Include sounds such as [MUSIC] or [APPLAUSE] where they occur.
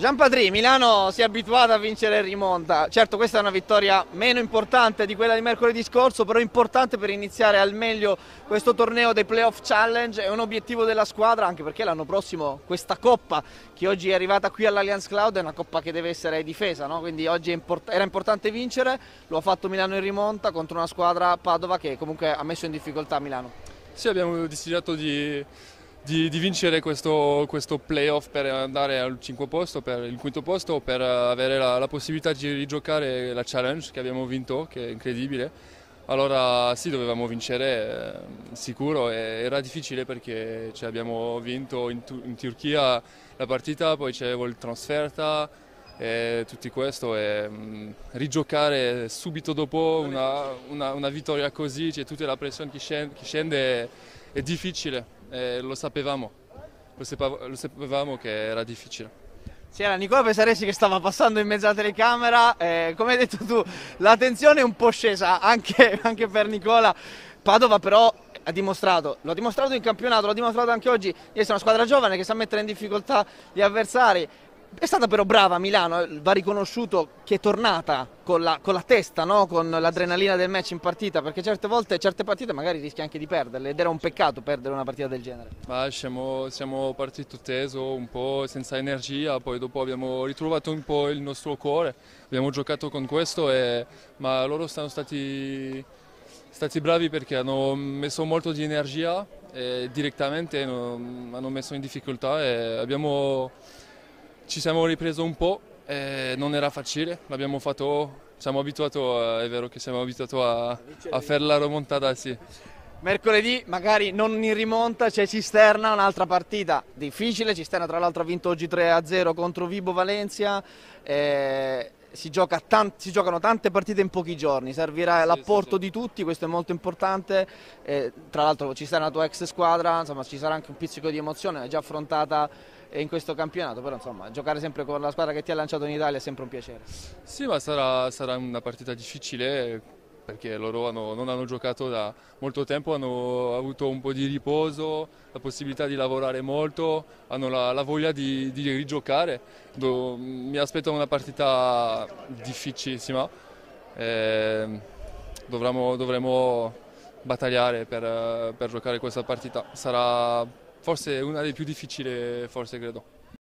Gian Padri, Milano si è abituato a vincere in rimonta. Certo, questa è una vittoria meno importante di quella di mercoledì scorso, però importante per iniziare al meglio questo torneo dei Playoff Challenge. È un obiettivo della squadra, anche perché l'anno prossimo questa coppa che oggi è arrivata qui all'Allianz Cloud è una coppa che deve essere difesa, no? quindi oggi import era importante vincere, lo ha fatto Milano in rimonta contro una squadra Padova che comunque ha messo in difficoltà Milano. Sì, abbiamo desiderato di di, di vincere questo, questo, playoff per andare al posto, per il quinto posto, per eh, avere la, la possibilità di rigiocare la challenge che abbiamo vinto, che è incredibile. Allora sì, dovevamo vincere eh, sicuro, e era difficile perché cioè, abbiamo vinto in, in, Turchia la partita, poi c'avevo il trasferta e tutto questo e mh, mm, rigiocare subito dopo una, una, una vittoria così, c'è cioè, tutta la pressione che scende, che scende è, è difficile. Eh, lo sapevamo, lo, sapevamo, lo sapevamo che era difficile. Sì, era Nicola Pesaresi che stava passando in mezzo alla telecamera, eh, come hai detto tu la tensione è un po' scesa anche, [LAUGHS] anche, per Nicola, Padova però ha dimostrato, l'ha dimostrato in campionato, l'ha dimostrato anche oggi, di essere una squadra giovane che sa mettere in difficoltà gli avversari, è stata però brava Milano, eh, va riconosciuto che è tornata con la, con la testa, no? con l'adrenalina del match in partita, perché certe volte, certe partite magari rischia anche di perderle ed era un peccato perdere una partita del genere. Ah, siamo, siamo, partiti teso, eh, un po' senza energia, poi dopo abbiamo ritrovato un po' il nostro cuore, abbiamo giocato con questo, e, ma loro sono stati, stati bravi perché hanno messo molto di energia e eh, direttamente hanno messo in difficoltà e abbiamo ci siamo ripreso un po', eh, non era facile, l'abbiamo fatto, siamo abituati, eh, è vero che siamo abituati a, a fare la remontata, sì. Mercoledì magari non in rimonta, c'è Cisterna, un'altra partita difficile, Cisterna tra l'altro ha vinto oggi 3-0 contro Vibo Valencia, eh, si, gioca si, giocano tante partite in pochi giorni, servirà l'apporto di tutti, questo è molto importante, eh, tra l'altro Cisterna è la tua ex squadra, insomma ci sarà anche un pizzico di emozione, è già affrontata eh, in questo campionato, però insomma giocare sempre con la squadra che ti ha lanciato in Italia è sempre un piacere. Sì, ma sarà, sarà una partita difficile perché loro hanno, non hanno giocato da molto tempo, hanno avuto un po' di riposo, la possibilità di lavorare molto, hanno la, la voglia di, di rigiocare. Do, mi aspetto una partita difficilissima, eh, dovremo, dovremo, battagliare per, per giocare questa partita, sarà forse una delle più difficili, forse credo.